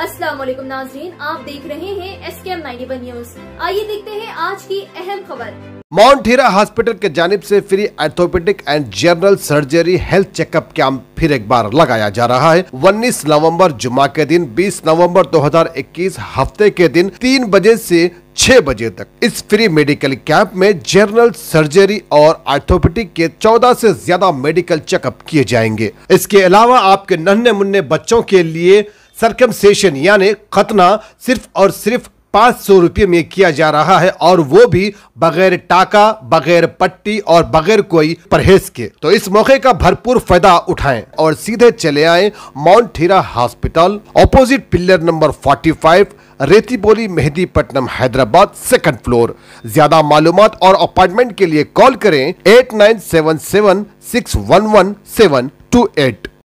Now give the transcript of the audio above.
अस्सलाम नाजरीन आप देख रहे हैं एस के एम नाइन न्यूज आइए देखते हैं आज की अहम खबर माउंट हीरा हॉस्पिटल के जानब से free orthopaedic and general surgery health checkup camp फिर एक बार लगाया जा रहा है 19 नवंबर जुमा के दिन 20 नवंबर 2021 हफ्ते के दिन तीन बजे से 6 बजे तक इस फ्री मेडिकल कैंप में जनरल सर्जरी और आर्थोपेडिक के 14 से ज्यादा मेडिकल चेकअप किए जाएंगे इसके अलावा आपके नन्हे मुन्ने बच्चों के लिए सेशन यानी खतना सिर्फ और सिर्फ पाँच सौ रुपये में किया जा रहा है और वो भी बगैर टाका बगैर पट्टी और बगैर कोई परहेज के तो इस मौके का भरपूर फायदा उठाएं और सीधे चले आए mount Hira hospital opposite pillar number 45 Rethibowli Mehdipatnam Hyderabad second floor ज्यादा मालूम और अपार्टमेंट के लिए कॉल करें eight nine seven seven six one one seven two eight